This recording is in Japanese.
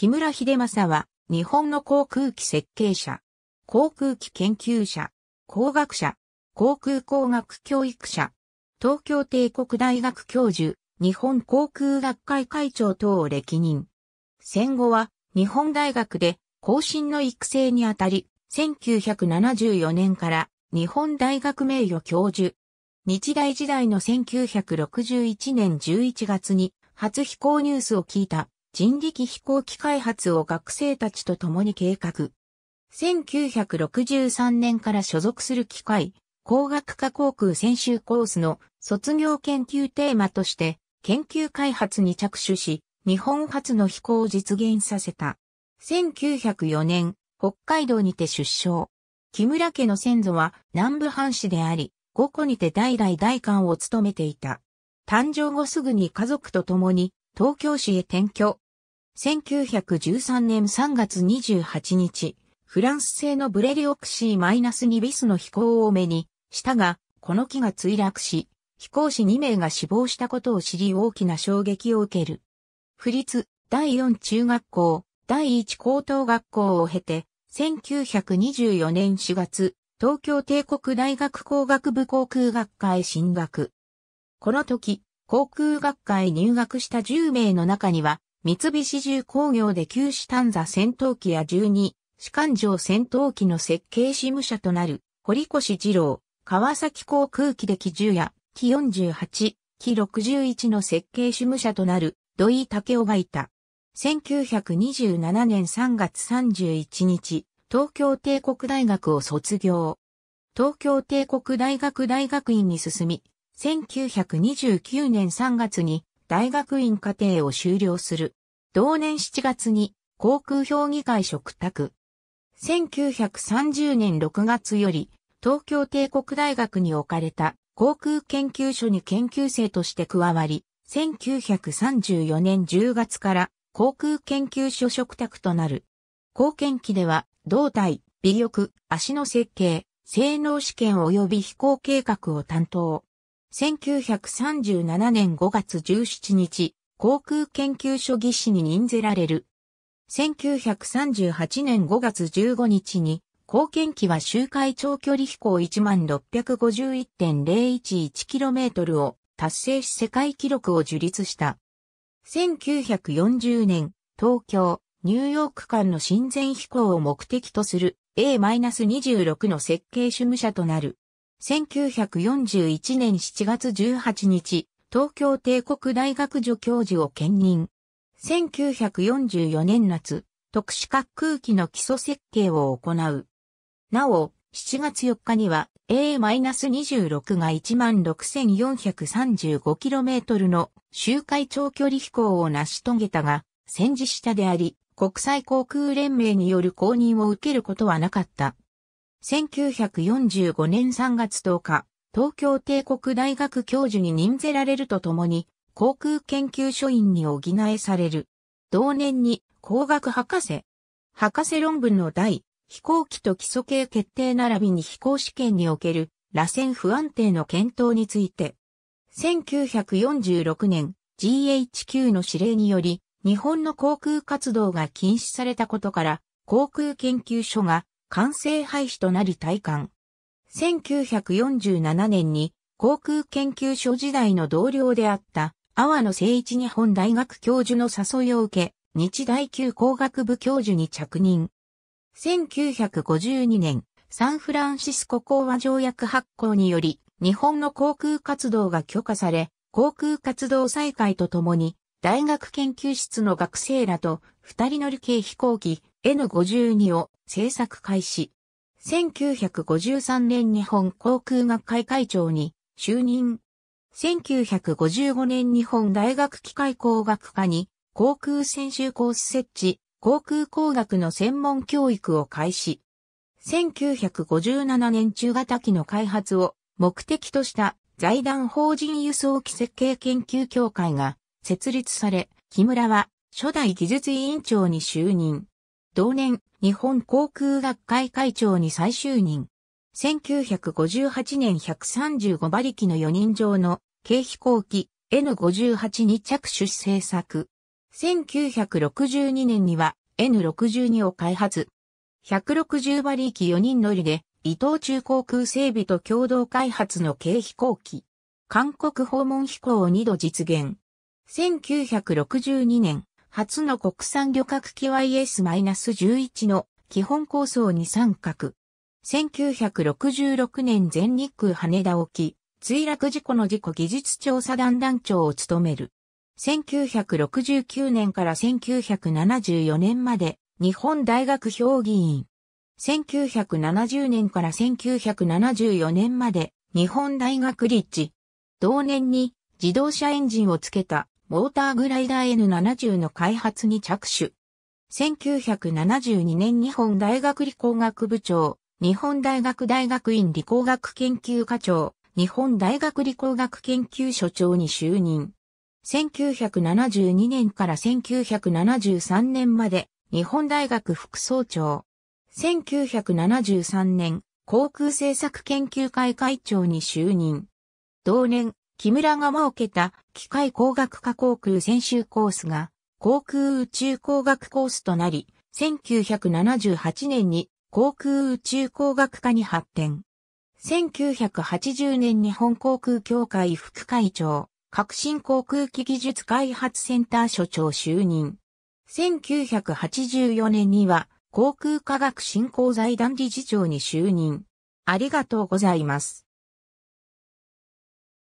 木村秀正は、日本の航空機設計者、航空機研究者、工学者、航空工学教育者、東京帝国大学教授、日本航空学会会長等を歴任。戦後は、日本大学で、後進の育成にあたり、1974年から日本大学名誉教授。日大時代の1961年11月に初飛行ニュースを聞いた人力飛行機開発を学生たちと共に計画。1963年から所属する機械、工学科航空専修コースの卒業研究テーマとして研究開発に着手し、日本初の飛行を実現させた。1904年、北海道にて出生。木村家の先祖は南部藩士であり、五個にて代々代官を務めていた。誕生後すぐに家族と共に東京市へ転居、1913年3月28日、フランス製のブレリオクシー -2 ビスの飛行を目にしたが、この機が墜落し、飛行士2名が死亡したことを知り大きな衝撃を受ける。不立第4中学校、第1高等学校を経て、1924年4月、東京帝国大学工学部航空学科へ進学。この時、航空学科へ入学した10名の中には、三菱重工業で旧市丹座戦闘機や12、士官城戦闘機の設計事務者となる、堀越二郎、川崎航空機で機10や、機48、機61の設計事務者となる、土井武雄がいた。1927年3月31日、東京帝国大学を卒業。東京帝国大学大学院に進み、1929年3月に大学院課程を修了する。同年7月に航空評議会嘱託。1930年6月より東京帝国大学に置かれた航空研究所に研究生として加わり、1934年10月から航空研究所嘱託となる。貢献期では、胴体、尾翼、足の設計、性能試験及び飛行計画を担当。1937年5月17日、航空研究所技師に任ぜられる。1938年5月15日に、貢献機は周回長距離飛行 1651.011km を達成し世界記録を樹立した。1940年、東京、ニューヨーク間の親善飛行を目的とする A-26 の設計主務者となる。1941年7月18日、東京帝国大学助教授を兼任。1944年夏、特殊滑空機の基礎設計を行う。なお、7月4日には A-26 が 16,435km の周回長距離飛行を成し遂げたが、戦時下であり、国際航空連盟による公認を受けることはなかった。1945年3月10日、東京帝国大学教授に任ぜられるとともに、航空研究所員に補えされる。同年に工学博士。博士論文の第、飛行機と基礎系決定並びに飛行試験における螺旋不安定の検討について。1946年 GHQ の指令により日本の航空活動が禁止されたことから航空研究所が完成廃止となり退官。1947年に航空研究所時代の同僚であった阿波野誠一日本大学教授の誘いを受け、日大級工学部教授に着任。1952年、サンフランシスコ講和条約発行により、日本の航空活動が許可され、航空活動再開とともに、大学研究室の学生らと二人乗り系飛行機 N52 を制作開始。1953年日本航空学会会長に就任。1955年日本大学機械工学科に航空専修コース設置、航空工学の専門教育を開始。1957年中型機の開発を目的とした財団法人輸送機設計研究協会が設立され、木村は初代技術委員長に就任。同年、日本航空学会会長に再就任。1958年135馬力の4人乗の軽飛行機 N58 に着手製作。1962年には N62 を開発。160馬力4人乗りで、伊東中航空整備と共同開発の軽飛行機。韓国訪問飛行を2度実現。1962年、初の国産旅客機 YS-11 の基本構想に参画。1966年全日空羽田沖、墜落事故の事故技術調査団団長を務める。1969年から1974年まで日本大学評議員。1970年から1974年まで日本大学立地。同年に自動車エンジンをつけたモーターグライダー N70 の開発に着手。1972年日本大学理工学部長、日本大学大学院理工学研究課長、日本大学理工学研究所長に就任。1972年から1973年まで日本大学副総長。1973年航空政策研究会会長に就任。同年、木村が設けた機械工学科航空専修コースが航空宇宙工学コースとなり、1978年に航空宇宙工学科に発展。1980年日本航空協会副会長、革新航空機技術開発センター所長就任。1984年には航空科学振興財団理事長に就任。ありがとうございます。